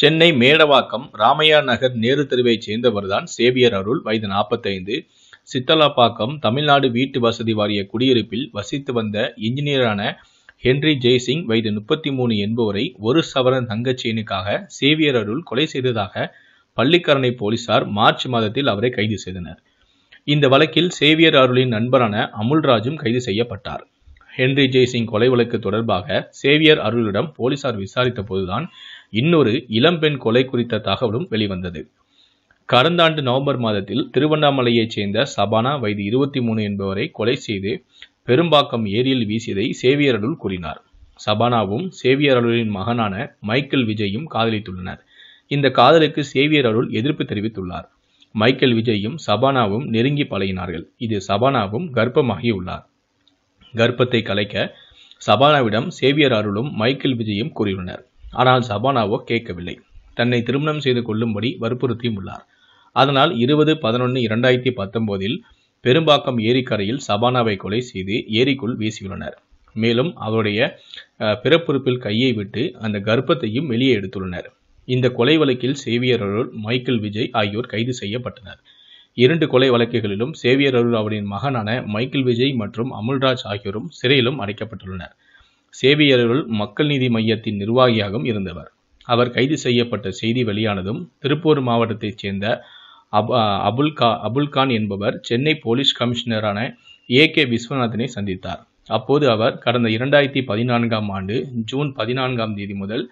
சென்னை மேடவாக்கம் ராமையா நகர் நேரு தெருவைச் சேர்ந்தவர்தான் சேவியர் அருள் வயது நாற்பத்தைந்து சித்தலாப்பாக்கம் தமிழ்நாடு வீட்டு வசதி வாரிய குடியிருப்பில் வசித்து வந்த இன்ஜினியரான ஹென்றி ஜெய்சிங் வயது முப்பத்தி மூணு என்பவரை ஒரு சவரன் தங்கச்சேனுக்காக சேவியர் அருள் கொலை செய்ததாக பள்ளிக்கரணை போலீசார் மார்ச் மாதத்தில் அவரை கைது செய்தனர் இந்த வழக்கில் சேவியர் அருளின் நண்பரான அமுல்ராஜும் கைது செய்யப்பட்டார் ஹென்றி ஜெய்சிங் கொலை வழக்கு தொடர்பாக சேவியர் அருளிடம் போலீசார் விசாரித்த போதுதான் இன்னொரு இளம்பெண் கொலை குறித்த தகவலும் வெளிவந்தது கடந்த ஆண்டு நவம்பர் மாதத்தில் திருவண்ணாமலையைச் சேர்ந்த சபானா வயது இருபத்தி மூணு என்பவரை கொலை செய்து பெரும்பாக்கம் ஏரியில் வீசியதை சேவியரலுள் கூறினார் சபானாவும் சேவியரலுளின் மகனான மைக்கேல் விஜயும் காதலித்துள்ளனர் இந்த காதலுக்கு சேவியரலுள் எதிர்ப்பு தெரிவித்துள்ளார் மைக்கேல் விஜயும் சபானாவும் நெருங்கி பழகினார்கள் இது சபானாவும் கர்ப்பமாகியுள்ளார் கர்ப்பத்தை கலைக்க சபானாவிடம் சேவியர் அருளும் மைக்கேல் விஜயும் கூறியுள்ளனர் ஆனால் சபானாவோ கேட்கவில்லை தன்னை திருமணம் செய்து கொள்ளும்படி வற்புறுத்தியும் உள்ளார் அதனால் இருபது பதினொன்று இரண்டாயிரத்தி பத்தொன்பதில் பெரும்பாக்கம் ஏரிக்கரையில் சபானாவை கொலை செய்து ஏரிக்குள் வீசியுள்ளனர் மேலும் அவருடைய பிறப்புறுப்பில் கையை விட்டு அந்த கர்ப்பத்தையும் வெளியே எடுத்துள்ளனர் இந்த கொலை வழக்கில் சேவியர் அருள் மைக்கேல் விஜய் ஆகியோர் கைது செய்யப்பட்டனர் இரண்டு கொலை வழக்குகளிலும் சேவியர் அருள் அவரின் மகனான மைக்கேல் விஜய் மற்றும் அமுல்ராஜ் ஆகியோரும் சிறையிலும் அடைக்கப்பட்டுள்ளனர் சேவியர்கள் மக்கள் நீதி மையத்தின் நிர்வாகியாகவும் இருந்தவர் அவர் கைது செய்யப்பட்ட செய்தி வெளியானதும் திருப்பூர் மாவட்டத்தைச் சேர்ந்த அப் அபுல் கா அபுல்கான் என்பவர் சென்னை போலீஸ் கமிஷனரான ஏ கே விஸ்வநாதனை சந்தித்தார் அப்போது அவர் கடந்த இரண்டாயிரத்தி பதினான்காம் ஆண்டு ஜூன் பதினான்காம் தேதி முதல்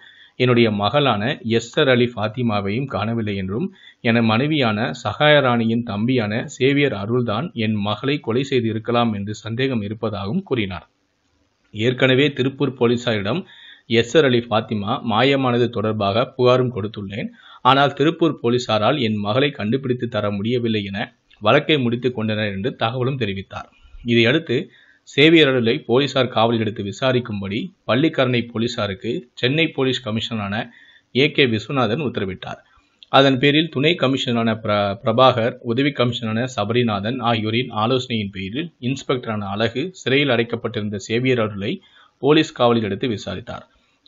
என்னுடைய மகளான எஸ்ஸர் அலி ஃபாத்திமாவையும் காணவில்லை என்றும் என மனைவியான சகாயராணியின் தம்பியான சேவியர் அருள்தான் என் மகளை கொலை செய்து இருக்கலாம் என்று சந்தேகம் இருப்பதாகவும் கூறினார் ஏற்கனவே திருப்பூர் போலீசாரிடம் எஸ்ஆர் அலி ஃபாத்திமா மாயமானது தொடர்பாக புகாரும் கொடுத்துள்ளேன் ஆனால் திருப்பூர் போலீசாரால் என் மகளை கண்டுபிடித்து தர முடியவில்லை என வழக்கை முடித்துக் கொண்டனர் என்று தகவலும் தெரிவித்தார் இதையடுத்து சேவியர் அருளை போலீசார் காவலில் எடுத்து விசாரிக்கும்படி பள்ளிக்கரணை போலீசாருக்கு சென்னை போலீஸ் கமிஷனரான ஏ கே விஸ்வநாதன் உத்தரவிட்டார் அதன் பேரில் துணை கமிஷனரான பிர பிரபாகர் உதவி கமிஷனரான சபரிநாதன் ஆகியோரின் ஆலோசனையின் பேரில் இன்ஸ்பெக்டரான அழகு சிறையில் அடைக்கப்பட்டிருந்த சேவியர் அவர்களை போலீஸ் காவலில் எடுத்து விசாரித்தார்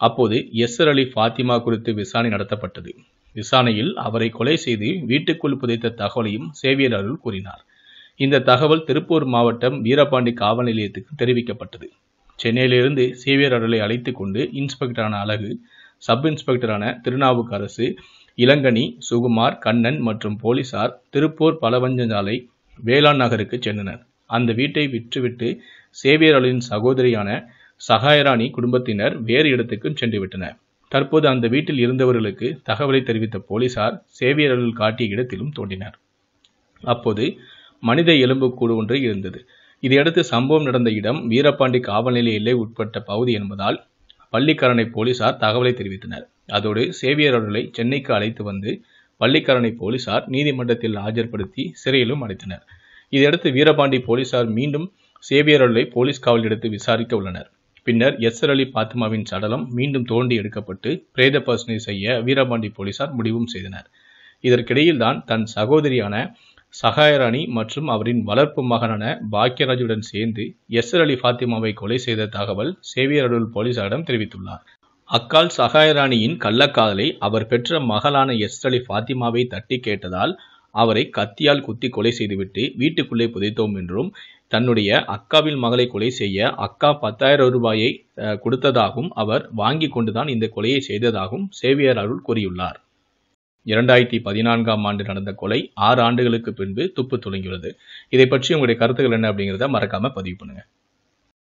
அப்போது எஸ்ஆர் அலி ஃபாத்திமா குறித்து விசாரணை நடத்தப்பட்டது விசாரணையில் அவரை கொலை செய்து வீட்டுக்குள் புதைத்த தகவலையும் சேவியர் அருள் கூறினார் இந்த தகவல் திருப்பூர் மாவட்டம் வீரபாண்டி காவல் நிலையத்துக்கு தெரிவிக்கப்பட்டது சென்னையிலிருந்து சேவியர் அருளை அழைத்து கொண்டு இன்ஸ்பெக்டரான அழகு சப் இன்ஸ்பெக்டரான திருநாவுக்கரசு இளங்கனி சுகுமார் கண்ணன் மற்றும் போலீசார் திருப்பூர் பலவஞ்சஞ்சாலை வேளாண் நகருக்கு சென்றனர் அந்த வீட்டை விற்றுவிட்டு சேவியர்களின் சகோதரியான சகாயராணி குடும்பத்தினர் வேறு இடத்துக்கும் சென்றுவிட்டனர் தற்போது அந்த வீட்டில் இருந்தவர்களுக்கு தகவலை தெரிவித்த போலீசார் சேவியரலில் காட்டிய இடத்திலும் தோண்டினர் அப்போது மனித எலும்புக்கூடு ஒன்று இருந்தது இதையடுத்து சம்பவம் நடந்த இடம் வீரபாண்டி காவல்நிலைய எல்லை உட்பட்ட பகுதி என்பதால் பள்ளிக்கரணை போலீசார் தகவலை தெரிவித்தனர் அதோடு சேவியர் அவர்களை சென்னைக்கு அழைத்து வந்து பள்ளிக்கரணை போலீசார் நீதிமன்றத்தில் ஆஜர்படுத்தி சிறையிலும் அடைத்தனர் இதையடுத்து வீரபாண்டி போலீசார் மீண்டும் சேவியர் அவர்களை போலீஸ் காவல் எடுத்து விசாரிக்க உள்ளனர் பின்னர் எஸ் அலி பாத்மாவின் சடலம் மீண்டும் தோண்டி எடுக்கப்பட்டு பிரேத பரிசோதனை செய்ய வீரபாண்டி போலீசார் முடிவும் செய்தனர் இதற்கிடையில் தான் தன் சகோதரியான சகாயர் அணி மற்றும் அவரின் வளர்ப்பு மகனான பாக்யராஜுடன் சேர்ந்து எஸ்ஆர் அலி ஃபாத்திமாவை கொலை செய்த தகவல் சேவியர் அருள் போலீசாரிடம் தெரிவித்துள்ளார் அக்கால் சகாயராணியின் கள்ளக்காதலை அவர் பெற்ற மகளான எஸ் அலி ஃபாத்திமாவை தட்டி கேட்டதால் அவரை கத்தியால் குத்தி கொலை செய்துவிட்டு வீட்டுக்குள்ளே புதைத்தோம் என்றும் தன்னுடைய அக்காவின் மகளை கொலை செய்ய அக்கா பத்தாயிரம் ரூபாயை கொடுத்ததாகவும் அவர் வாங்கி கொண்டுதான் இந்த கொலையை செய்ததாகவும் சேவியர் அருள் கூறியுள்ளார் இரண்டாயிரத்தி பதினான்காம் ஆண்டு நடந்த கொலை ஆறு ஆண்டுகளுக்கு பின்பு துப்பு துளங்கியுள்ளது இதை பற்றி உங்களுடைய கருத்துக்கள் என்ன அப்படிங்கிறத மறக்காமல் பதிவு பண்ணுங்கள்